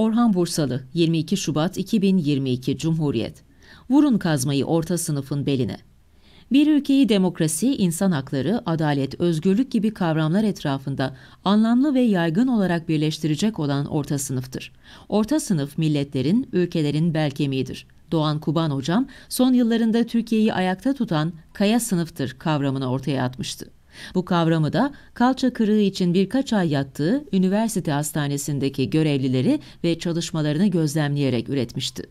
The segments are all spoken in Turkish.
Orhan Bursalı 22 Şubat 2022 Cumhuriyet Vurun kazmayı orta sınıfın beline. Bir ülkeyi demokrasi, insan hakları, adalet, özgürlük gibi kavramlar etrafında anlamlı ve yaygın olarak birleştirecek olan orta sınıftır. Orta sınıf milletlerin, ülkelerin bel kemiğidir. Doğan Kuban hocam son yıllarında Türkiye'yi ayakta tutan kaya sınıftır kavramını ortaya atmıştı. Bu kavramı da kalça kırığı için birkaç ay yattığı üniversite hastanesindeki görevlileri ve çalışmalarını gözlemleyerek üretmişti.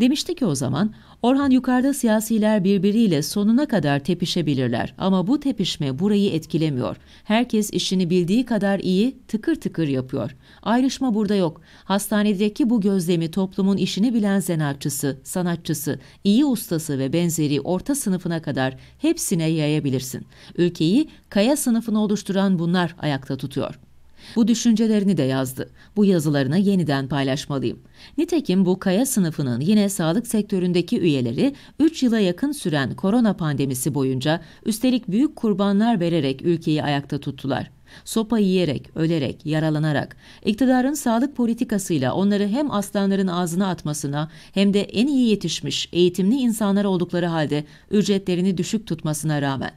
Demişti ki o zaman Orhan yukarıda siyasiler birbiriyle sonuna kadar tepişebilirler ama bu tepişme burayı etkilemiyor. Herkes işini bildiği kadar iyi tıkır tıkır yapıyor. Ayrışma burada yok. Hastanedeki bu gözlemi toplumun işini bilen zanaatçısı, sanatçısı, iyi ustası ve benzeri orta sınıfına kadar hepsine yayabilirsin. Ülkeyi kaya sınıfını oluşturan bunlar ayakta tutuyor. Bu düşüncelerini de yazdı. Bu yazılarını yeniden paylaşmalıyım. Nitekim bu kaya sınıfının yine sağlık sektöründeki üyeleri 3 yıla yakın süren korona pandemisi boyunca üstelik büyük kurbanlar vererek ülkeyi ayakta tuttular. Sopa yiyerek, ölerek, yaralanarak, iktidarın sağlık politikasıyla onları hem aslanların ağzına atmasına hem de en iyi yetişmiş, eğitimli insanlar oldukları halde ücretlerini düşük tutmasına rağmen.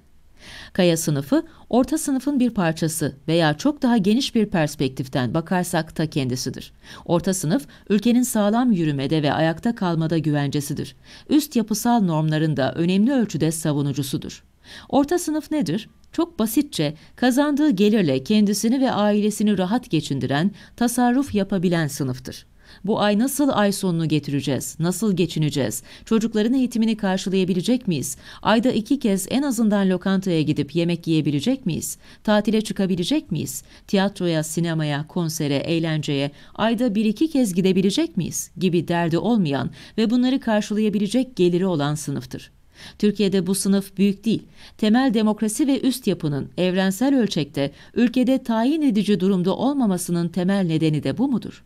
Kaya sınıfı, orta sınıfın bir parçası veya çok daha geniş bir perspektiften bakarsak ta kendisidir. Orta sınıf, ülkenin sağlam yürümede ve ayakta kalmada güvencesidir. Üst yapısal normların da önemli ölçüde savunucusudur. Orta sınıf nedir? Çok basitçe kazandığı gelirle kendisini ve ailesini rahat geçindiren, tasarruf yapabilen sınıftır. Bu ay nasıl ay sonunu getireceğiz? Nasıl geçineceğiz? Çocukların eğitimini karşılayabilecek miyiz? Ayda iki kez en azından lokantaya gidip yemek yiyebilecek miyiz? Tatile çıkabilecek miyiz? Tiyatroya, sinemaya, konsere, eğlenceye ayda bir iki kez gidebilecek miyiz? Gibi derdi olmayan ve bunları karşılayabilecek geliri olan sınıftır. Türkiye'de bu sınıf büyük değil. Temel demokrasi ve üst yapının evrensel ölçekte ülkede tayin edici durumda olmamasının temel nedeni de bu mudur?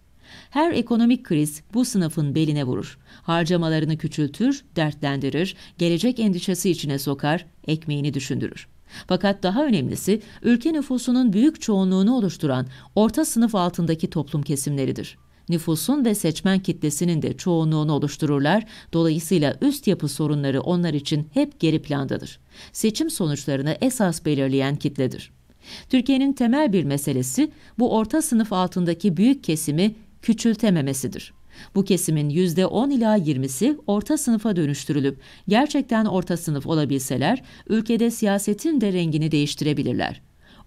Her ekonomik kriz bu sınıfın beline vurur. Harcamalarını küçültür, dertlendirir, gelecek endişesi içine sokar, ekmeğini düşündürür. Fakat daha önemlisi ülke nüfusunun büyük çoğunluğunu oluşturan orta sınıf altındaki toplum kesimleridir. Nüfusun ve seçmen kitlesinin de çoğunluğunu oluştururlar, dolayısıyla üst yapı sorunları onlar için hep geri plandadır. Seçim sonuçlarını esas belirleyen kitledir. Türkiye'nin temel bir meselesi bu orta sınıf altındaki büyük kesimi küçültememesidir. Bu kesimin %10 ila 20'si orta sınıfa dönüştürülüp gerçekten orta sınıf olabilseler ülkede siyasetin de rengini değiştirebilirler.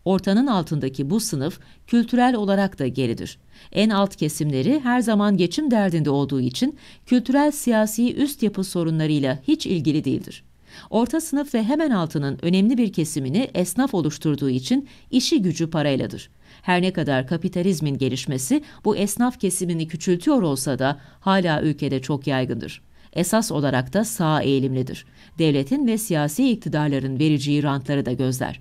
Ortanın altındaki bu sınıf kültürel olarak da geridir. En alt kesimleri her zaman geçim derdinde olduğu için kültürel siyasi üst yapı sorunlarıyla hiç ilgili değildir. Orta sınıf ve hemen altının önemli bir kesimini esnaf oluşturduğu için işi gücü parayladır. Her ne kadar kapitalizmin gelişmesi bu esnaf kesimini küçültüyor olsa da hala ülkede çok yaygındır. Esas olarak da sağ eğilimlidir. Devletin ve siyasi iktidarların vereceği rantları da gözler.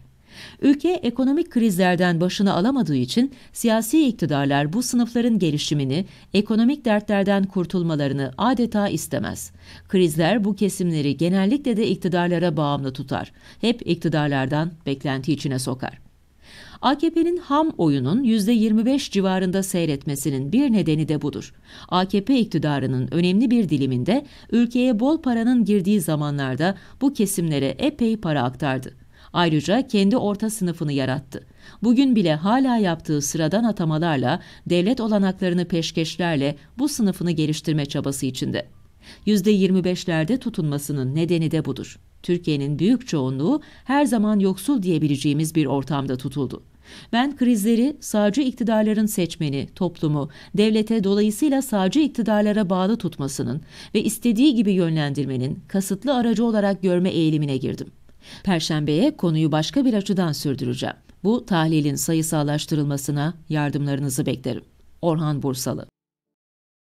Ülke ekonomik krizlerden başını alamadığı için siyasi iktidarlar bu sınıfların gelişimini, ekonomik dertlerden kurtulmalarını adeta istemez. Krizler bu kesimleri genellikle de iktidarlara bağımlı tutar. Hep iktidarlardan beklenti içine sokar. AKP'nin ham oyunun %25 civarında seyretmesinin bir nedeni de budur. AKP iktidarının önemli bir diliminde ülkeye bol paranın girdiği zamanlarda bu kesimlere epey para aktardı. Ayrıca kendi orta sınıfını yarattı. Bugün bile hala yaptığı sıradan atamalarla, devlet olanaklarını peşkeşlerle bu sınıfını geliştirme çabası içinde. %25'lerde tutunmasının nedeni de budur. Türkiye'nin büyük çoğunluğu her zaman yoksul diyebileceğimiz bir ortamda tutuldu. Ben krizleri sağcı iktidarların seçmeni, toplumu, devlete dolayısıyla sağcı iktidarlara bağlı tutmasının ve istediği gibi yönlendirmenin kasıtlı aracı olarak görme eğilimine girdim. Perşembeye konuyu başka bir açıdan sürdüreceğim. Bu tahlilin sayısallaştırılmasına yardımlarınızı beklerim. Orhan Bursalı